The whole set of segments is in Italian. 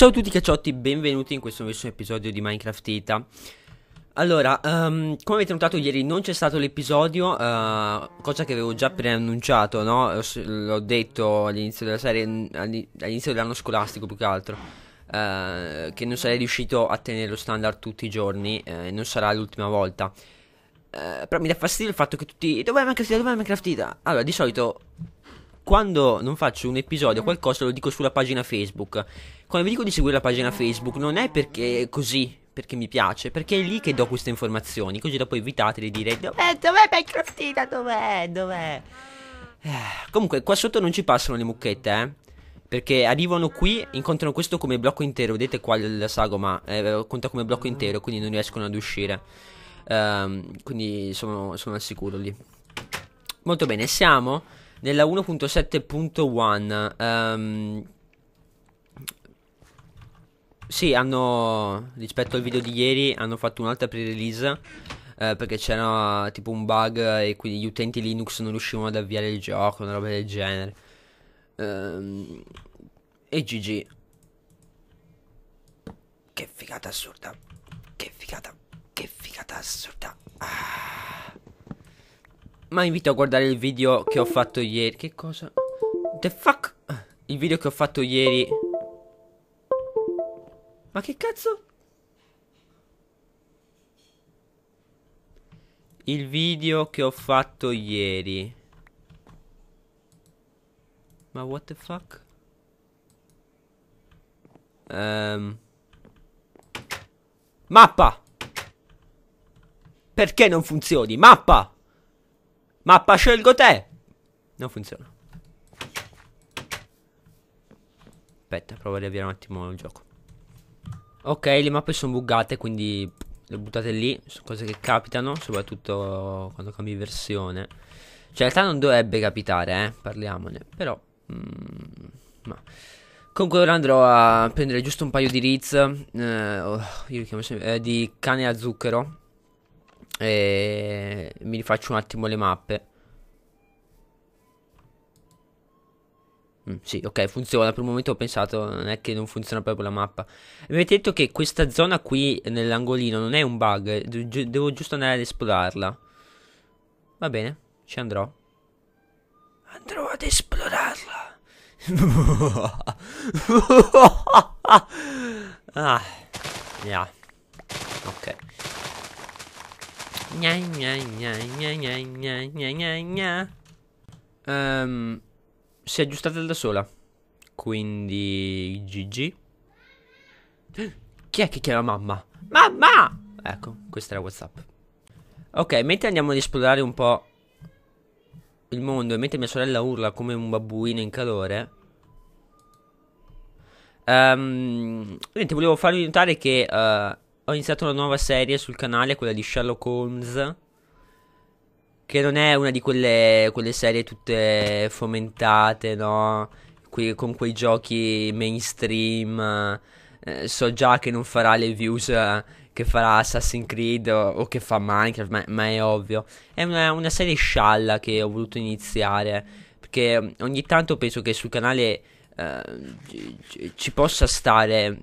Ciao a tutti cacciotti, benvenuti in questo nuovo episodio di Minecraft Ita Allora, um, come avete notato ieri non c'è stato l'episodio, uh, cosa che avevo già preannunciato, no? L'ho detto all'inizio della serie, all'inizio dell'anno scolastico più che altro uh, Che non sarei riuscito a tenere lo standard tutti i giorni, eh, e eh, non sarà l'ultima volta uh, Però mi dà fastidio il fatto che tutti... Dov'è Minecraft Ita? Dov'è Minecraft Ita? Allora, di solito quando non faccio un episodio, o mm. qualcosa lo dico sulla pagina Facebook. Quando vi dico di seguire la pagina Facebook non è perché è così, perché mi piace, perché è lì che do queste informazioni, così dopo evitate di dire dov'è, dov'è Minecraftina, dov'è, dov'è. Eh, comunque qua sotto non ci passano le mucchette, eh. Perché arrivano qui, incontrano questo come blocco intero, vedete qua la sagoma eh, conta come blocco mm. intero, quindi non riescono ad uscire. Um, quindi sono, sono al sicuro lì. Molto bene, siamo nella 1.7.1. Um, ehm, sì, hanno rispetto al video di ieri hanno fatto un'altra pre-release. Eh, perché c'era tipo un bug e quindi gli utenti Linux non riuscivano ad avviare il gioco, una roba del genere. Um, e GG. Che figata assurda. Che figata. Che figata assurda. Ah. Ma invito a guardare il video che ho fatto ieri. Che cosa? The fuck? Il video che ho fatto ieri. Ma che cazzo? Il video che ho fatto ieri. Ma what the fuck? Um. Mappa! Perché non funzioni? Mappa! Mappa scelgo te. Non funziona. Aspetta, provo a riavviare un attimo il gioco. Ok, le mappe sono buggate, quindi le buttate lì. Sono cose che capitano, soprattutto quando cambi versione. Cioè, in realtà non dovrebbe capitare, eh, parliamone. Però... Mm, ma... Comunque ora andrò a prendere giusto un paio di Riz. eh, oh, io li chiamo sempre, eh, di cane a zucchero e mi rifaccio un attimo le mappe. Mm, sì, ok, funziona. Per il momento ho pensato, non è che non funziona proprio la mappa. Mi avete detto che questa zona qui nell'angolino non è un bug. Eh, devo giusto andare ad esplorarla. Va bene, ci andrò. Andrò ad esplorarla. ah, yeah. Ok. Gna gna gna gna gna gna gna gna um, ehm, Si è aggiustata da sola Quindi GG Chi è che chiama mamma? Mamma! Ecco, questa era Whatsapp Ok, mentre andiamo ad esplorare un po' il mondo E mentre mia sorella urla come un babbuino in calore um, Niente, volevo farvi notare che uh, ho iniziato una nuova serie sul canale, quella di Sherlock Holmes. Che non è una di quelle, quelle serie tutte fomentate, no? Que con quei giochi mainstream. Eh, so già che non farà le views eh, che farà Assassin's Creed o, o che fa Minecraft, ma, ma, è ovvio. È una, una serie scialla che ho voluto iniziare. Perché ogni tanto penso che sul canale eh, ci possa stare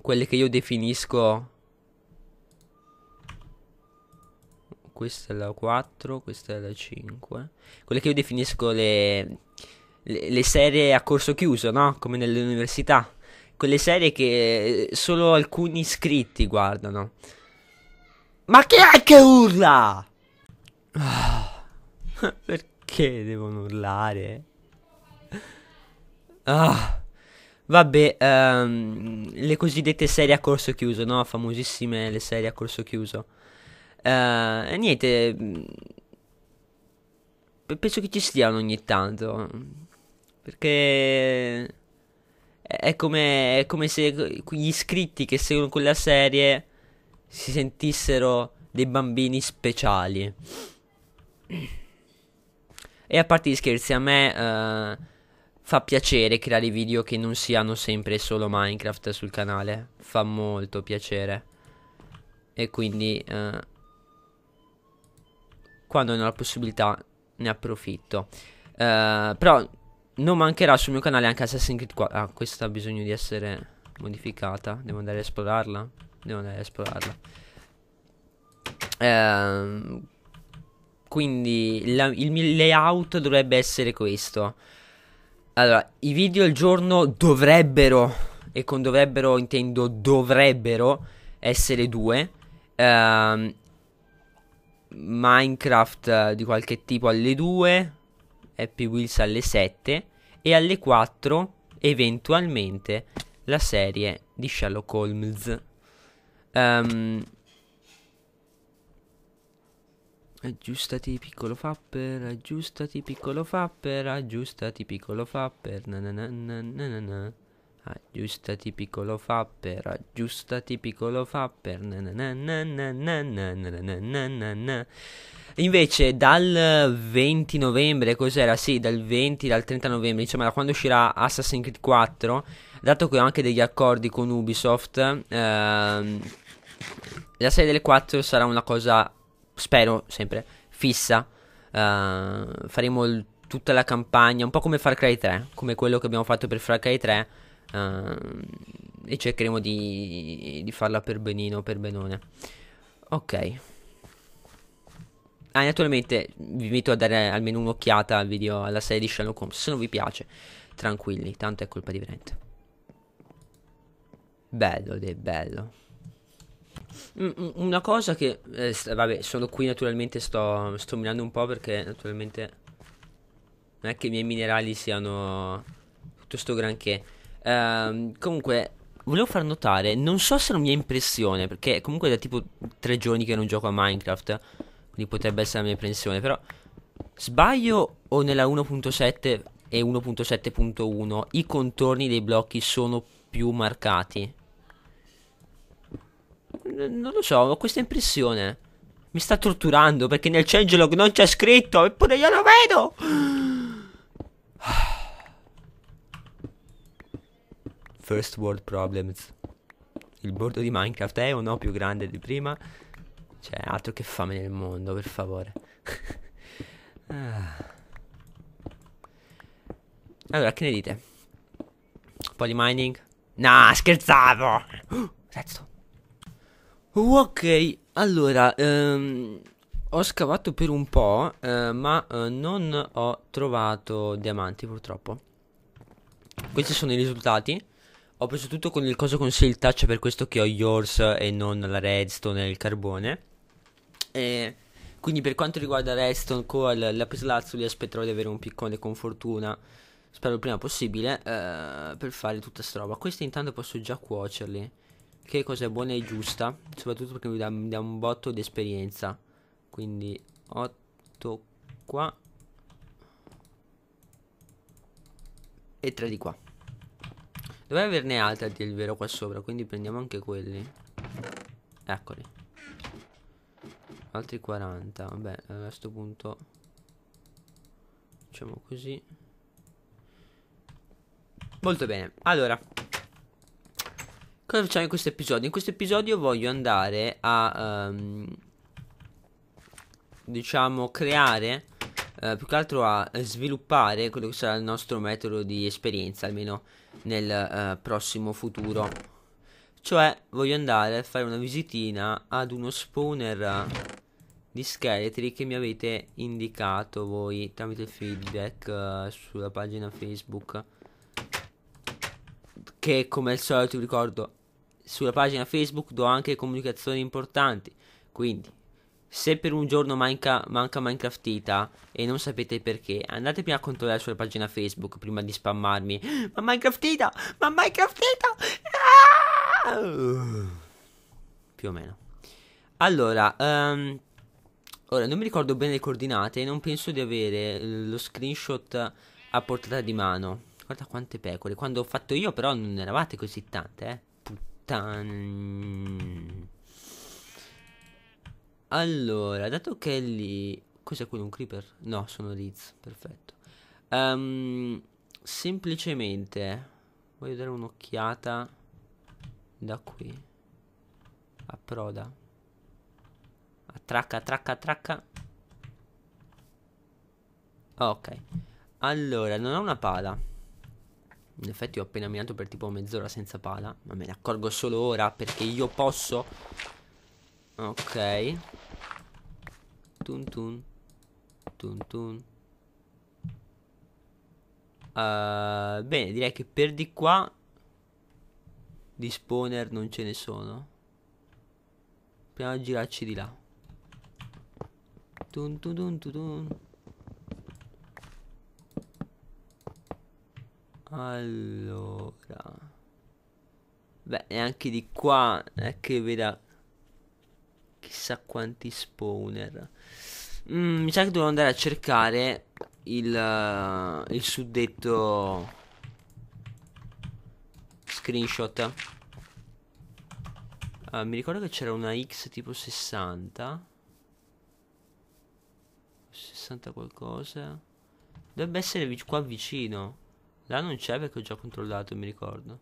quelle che io definisco questa è la 4 questa è la 5 quelle che io definisco le, le, le serie a corso chiuso no come nelle università quelle serie che eh, solo alcuni iscritti guardano ma che è che urla ah, perché devono urlare ah Vabbè, um, le cosiddette serie a corso chiuso, no? Famosissime le serie a corso chiuso. Uh, niente, mm, penso che ci stiano ogni tanto. Perché è come, è come se gli iscritti che seguono quella serie si sentissero dei bambini speciali. E a parte gli scherzi, a me... Uh, fa piacere creare video che non siano sempre solo Minecraft sul canale. Fa molto piacere. E quindi eh, quando ne ho la possibilità ne approfitto. Eh, però non mancherà sul mio canale anche Assassin's Creed 4. Ah, questa ha bisogno di essere modificata. Devo andare a esplorarla. Devo andare a esplorarla. Eh, quindi la, il layout dovrebbe essere questo. Allora, i video al giorno dovrebbero, e con dovrebbero intendo dovrebbero, essere due. Uh, Minecraft eh, di qualche tipo alle 2, Happy Wheels alle 7 e alle 4 eventualmente la serie di Sherlock Holmes. Um, Aggiustati piccolo fapper, aggiustati piccolo fapper, aggiustati piccolo fapper, nananana. Aggiustati piccolo fapper, aggiustati piccolo fapper, nananana. Invece dal 20 novembre, cos'era? Sì, dal 20, dal 30 novembre, insomma da quando uscirà Assassin's Creed 4, dato che ho anche degli accordi con Ubisoft, ehm, la serie delle 4 sarà una cosa spero sempre, fissa. Uh, faremo il, tutta la campagna, un po' come Far Cry 3, come quello che abbiamo fatto per Far Cry 3. Uh, eh, e cercheremo di, di, farla per benino, per benone. Ok. Ah, naturalmente vi invito a dare almeno un'occhiata al video, alla serie di Sherlock Holmes, se non vi piace, tranquilli, tanto è colpa di Brent. Bello, è bello. Mm, mm, una cosa che, eh, vabbè, sono qui naturalmente, sto, sto mirando un po' perché naturalmente non è che i miei minerali siano tutto sto granché. Uh, comunque, volevo far notare, non so se è una mia impressione, perché comunque è da tipo tre giorni che non gioco a Minecraft, quindi potrebbe essere la mia impressione, però sbaglio o nella 1.7 e 1.7.1 i contorni dei blocchi sono più marcati? non lo so, ho questa impressione. Mi sta torturando perché nel changelog non c'è scritto, eppure io lo vedo. First World Problems. Il bordo di Minecraft è o no più grande di prima? C'è altro che fame nel mondo, per favore. Ah. Allora, che ne dite? Un po' di mining? Nah, scherzavo! Uh, redstone. Ok, allora, ehm, ho scavato per un po', eh, ma eh, non ho trovato diamanti purtroppo. Questi sono i risultati. Ho preso tutto con il coso con il touch, cioè per questo che ho yours e non la redstone e il carbone. E quindi per quanto riguarda redstone, coal, lapislazzuli, aspetterò di avere un piccone con fortuna. Spero il prima possibile, eh, per fare tutta sta roba. Questi intanto posso già cuocerli che cosa è buona e giusta, soprattutto perché mi dà, mi dà un botto di esperienza. Quindi 8 qua e 3 di qua. Dovrei averne altre a dire vero qua sopra, quindi prendiamo anche quelli. Eccoli. Altri 40, vabbè, a questo punto facciamo così. Molto bene, allora Cosa facciamo in questo episodio? In questo episodio voglio andare a... Um, diciamo, creare... Uh, più che altro a sviluppare quello che sarà il nostro metodo di esperienza, almeno nel uh, prossimo futuro. Cioè, voglio andare a fare una visitina ad uno spawner eh, di scheletri che mi avete indicato voi tramite il feedback uh, sulla pagina Facebook. Che come al solito vi ricordo sulla pagina Facebook do anche comunicazioni importanti. Quindi, se per un giorno manca, manca Minecraftita e non sapete perché, andate prima a controllare sulla pagina Facebook prima di spammarmi. Ma Minecraftita! Ma Minecraftita! Ah! Più o meno. Allora, um, ora non mi ricordo bene le coordinate, e non penso di avere lo screenshot a portata di mano. Guarda quante pecore, quando ho fatto io però non eravate così tante, eh. Tan. Mm. Allora, dato che è lì... Cos'è quello? Un creeper? No, sono Riz, perfetto. Um, semplicemente voglio dare un'occhiata da qui. A proda. tracca, tracca, tracca. Ok. Allora, non ho una pala. In effetti ho appena minato per tipo mezz'ora senza pala Ma me ne accorgo solo ora perché io posso Ok Tun tun Tun tun uh, Bene direi che per di qua Di spawner non ce ne sono Proviamo a girarci di là Tun tun tun tun, tun. Allora. Beh, neanche di qua è che veda chissà quanti spawner. Mm, mi sa che devo andare a cercare il, uh, il suddetto screenshot. Uh, mi ricordo che c'era una X tipo 60. 60 qualcosa. Dovrebbe essere vic qua vicino. Là non c'è perché ho già controllato, mi ricordo.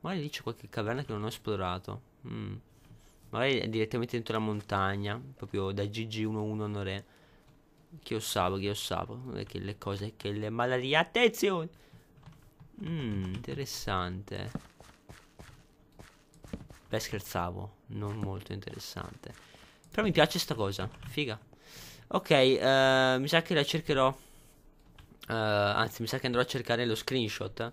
Magari lì c'è qualche caverna che non ho esplorato. Mm. Magari è direttamente dentro la montagna, proprio da gg 11 onore. Che io sapo, che io sapo. Che le cose, che le malarie. Attenzione! Mm, interessante. Beh, scherzavo. Non molto interessante. Però mi piace sta cosa. Figa. Ok, uh, mi sa che la cercherò. Uh, anzi, mi sa che andrò a cercare lo screenshot.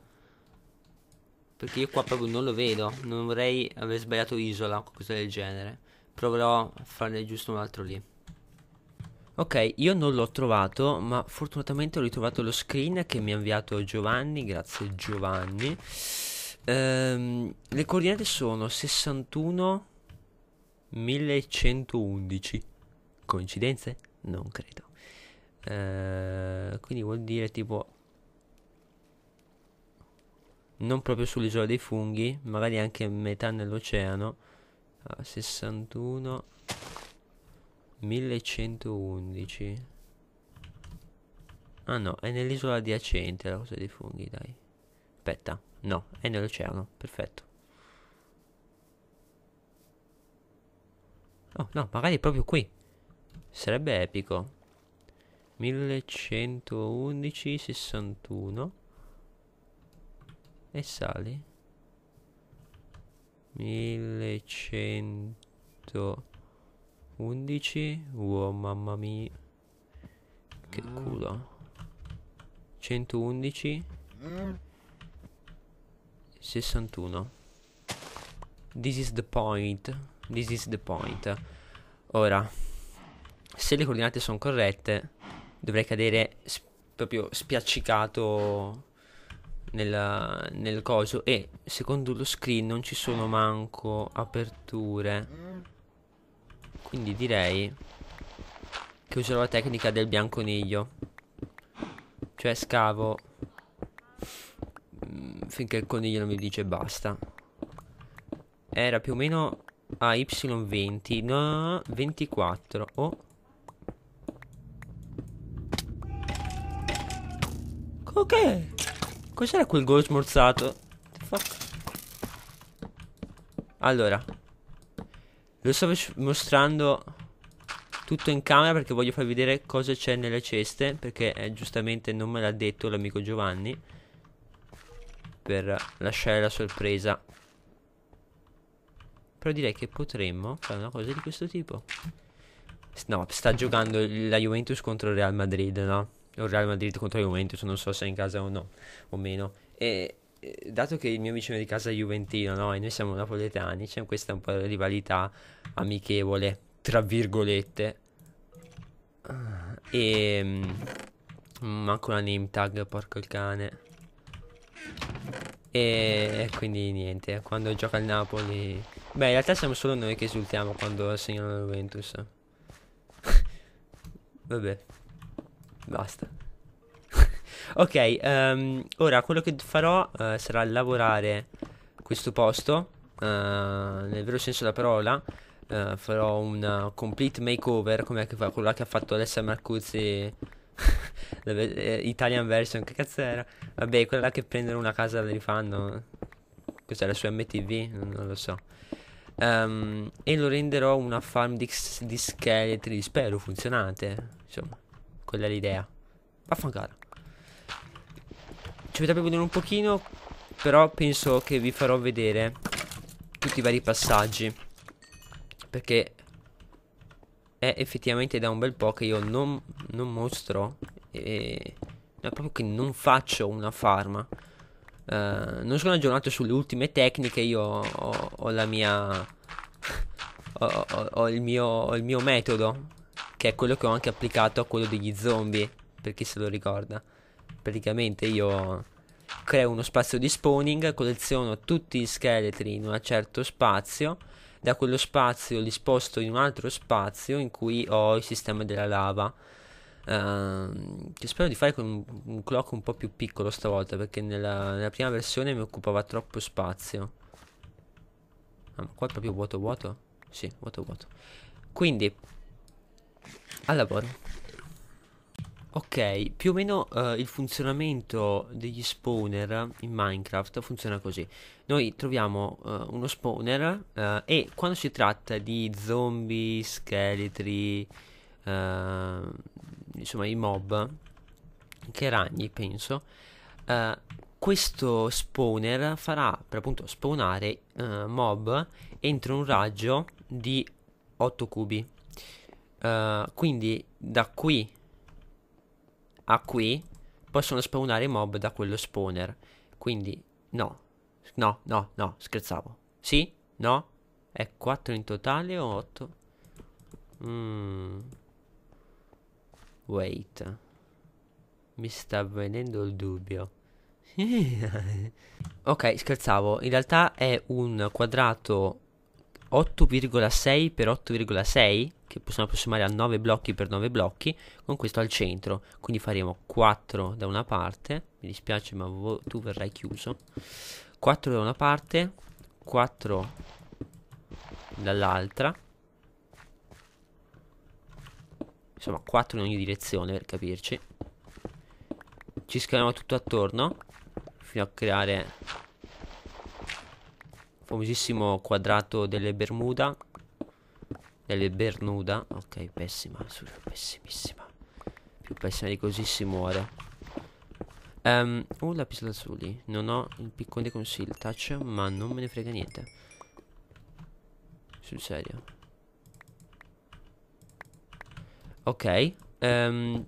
Perché io qua proprio non lo vedo. Non vorrei aver sbagliato isola o qualcosa del genere. Proverò a farne giusto un altro lì. Ok, io non l'ho trovato, ma fortunatamente ho ritrovato lo screen che mi ha inviato Giovanni. Grazie Giovanni. Ehm, le coordinate sono 61 1111. Coincidenze? Non credo. Eh, quindi vuol dire tipo non proprio sull'isola dei funghi magari anche metà nell'oceano ah, 61 1111 ah no è nell'isola adiacente la cosa dei funghi dai aspetta no è nell'oceano perfetto oh no magari proprio qui sarebbe epico 1111 61 e sali 1111 oh mamma mia che ah. culo 111 61 mm. this is the point this is the point ora se le coordinate sono corrette dovrei cadere sp- proprio spiaccicato nella, nel coso. E secondo lo screen non ci sono manco aperture. Quindi direi che userò la tecnica del bianconiglio. Cioè scavo mm, finché il coniglio non mi dice basta. Era più o meno a Y20, no, 24. Oh. Ok. Cos'era quel gol smorzato? Allora. Lo sto mostrando tutto in camera perché voglio far vedere cosa c'è nelle ceste. Perché eh, giustamente non me l'ha detto l'amico Giovanni. Per lasciare la sorpresa. Però direi che potremmo fare una cosa di questo tipo. No, sta giocando la Juventus contro il Real Madrid, no? il Real Madrid contro la Juventus, non so se è in casa o, no, o meno. E dato che il mio vicino di casa è juventino, no? E noi siamo napoletani, c'è questa un po' di rivalità amichevole, tra virgolette. Ah, e... Mm, manco una name tag, porco il cane. E quindi niente, quando gioca il Napoli... Beh, in realtà siamo solo noi che esultiamo quando segnano la Juventus. Vabbè basta. ok, um, ora quello che farò uh, sarà lavorare questo posto, uh, nel vero senso della parola. Uh, farò un complete makeover, come quello che ha fatto Alessia Marcuzzi Italian version, che cazzo era? Vabbè, quella che prendono una casa la rifanno. Questa è la sua MTV? Non lo so. Um, e lo renderò una farm di, di scheletri, spero funzionate. Insomma. Quella è l'idea. Vaffancara. Ci potrebbe vedere un pochino, però penso che vi farò vedere tutti i vari passaggi. Perché è effettivamente da un bel po' che io non, non mostro e... No, proprio che non faccio una farma. Uh, non sono aggiornato sulle ultime tecniche, io ho, ho la mia... Ho, ho, il mio, ho il mio metodo che è quello che ho anche applicato a quello degli zombie, per chi se lo ricorda. Praticamente io creo uno spazio di spawning, colleziono tutti gli scheletri in un certo spazio, da quello spazio li sposto in un altro spazio in cui ho il sistema della lava. Uh, spero di fare con un, un, clock un po' più piccolo stavolta perché nella, nella prima versione mi occupava troppo spazio. Ah, ma qua è proprio vuoto vuoto? Sì, vuoto vuoto. Quindi al lavoro. Ok, più o meno uh, il funzionamento degli spawner in Minecraft funziona così. Noi troviamo uh, uno spawner uh, e quando si tratta di zombie, scheletri, insomma i mob, anche ragni penso, questo spawner farà per appunto spawnare mob entro un raggio di 8 cubi eh, quindi da qui a qui possono spawnare i mob da quello spawner. Quindi no, no, no, no, scherzavo. Sì? No? È 4 in totale o 8? Mm. Wait. Mi sta venendo il dubbio. ok, scherzavo. In realtà è un quadrato 8,6 per 8,6 che possono approssimare a 9 blocchi per 9 blocchi con questo al centro quindi faremo 4 da una parte mi dispiace ma tu verrai chiuso 4 da una parte 4 dall'altra insomma 4 in ogni direzione per capirci ci schieriamo tutto attorno fino a creare il famosissimo quadrato delle Bermuda nelle Bernuda Ok pessima Pessimissima Più pessima di così si muore um, Oh lapis lazuli Non ho il piccone con seal touch Ma non me ne frega niente Sul serio Ok um,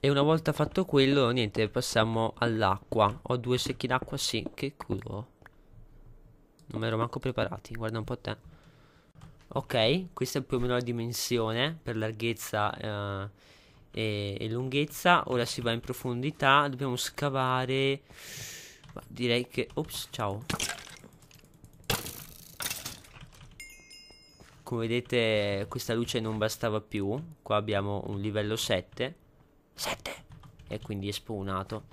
E una volta fatto quello Niente passiamo all'acqua Ho due secchi d'acqua sì Che culo Non mi ero manco preparati Guarda un po' te Ok, questa è più o meno la dimensione per larghezza eh, e, e, lunghezza. Ora si va in profondità, dobbiamo scavare... Direi che... Ops, ciao. Come vedete questa luce non bastava più. Qua abbiamo un livello 7. 7! E quindi è spawnato.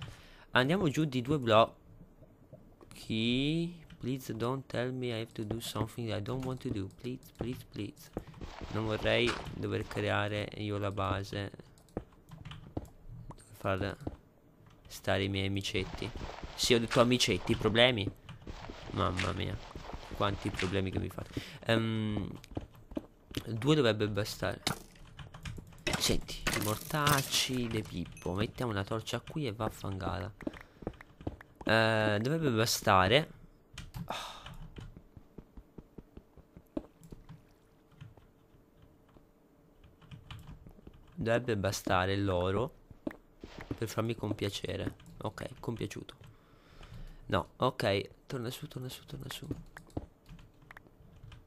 Andiamo giù di due blocchi. Please don't tell me I have to do something I don't want to do. Please, please, please. Non vorrei dover creare io la base. Dover far stare i miei amicetti. Sì, ho detto amicetti, problemi. Mamma mia. Quanti problemi che mi fate. Um, due dovrebbe bastare. Senti, i mortacci, le pippo. Mettiamo una torcia qui e va a fangata. Uh, eh, dovrebbe bastare Dovrebbe bastare l'oro per farmi compiacere. Ok, compiaciuto. No, ok, torna su, torna su, torna su.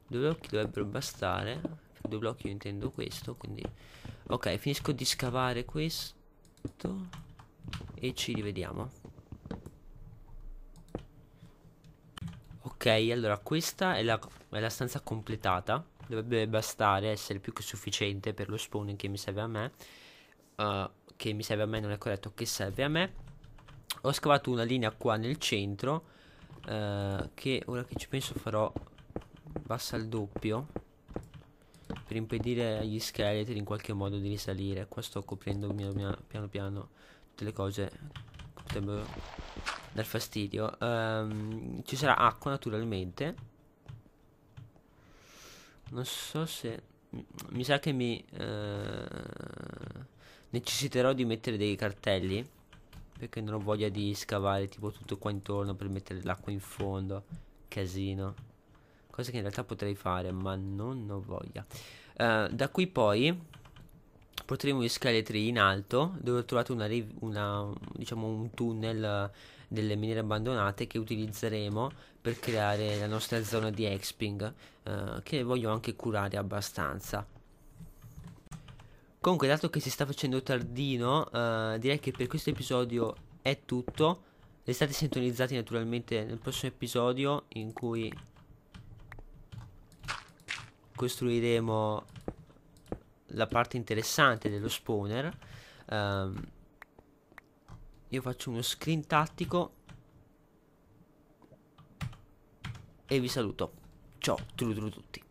Due blocchi dovrebbero bastare. Per due blocchi io intendo questo, quindi... Ok, finisco di scavare questo e ci rivediamo. allora questa è la, è la, stanza completata. Dovrebbe bastare, essere più che sufficiente per lo spawning che mi serve a me. Uh, che mi serve a me non è corretto, che serve a me. Ho scavato una linea qua nel centro. Uh, che ora che ci penso farò bassa al doppio. Per impedire agli scheletri in qualche modo di risalire. Qua sto coprendo mio, mia, piano piano tutte le cose che potrebbero dal fastidio. Um, ci sarà acqua naturalmente. Non so se... Mi sa che mi... Uh, necessiterò di mettere dei cartelli. Perché non ho voglia di scavare tipo tutto qua intorno per mettere l'acqua in fondo. Casino. Cosa che in realtà potrei fare, ma non ho voglia. Uh, da qui poi Porteremo gli scheletri in alto dove ho trovato una, una, diciamo un tunnel eh, delle miniere abbandonate che utilizzeremo per creare la nostra zona di exping eh, che voglio anche curare abbastanza. Comunque dato che si sta facendo tardino eh, direi che per questo episodio è tutto. Restate sintonizzati naturalmente nel prossimo episodio in cui costruiremo la parte interessante dello spawner um, io faccio uno screen tattico e vi saluto ciao tru tru tutti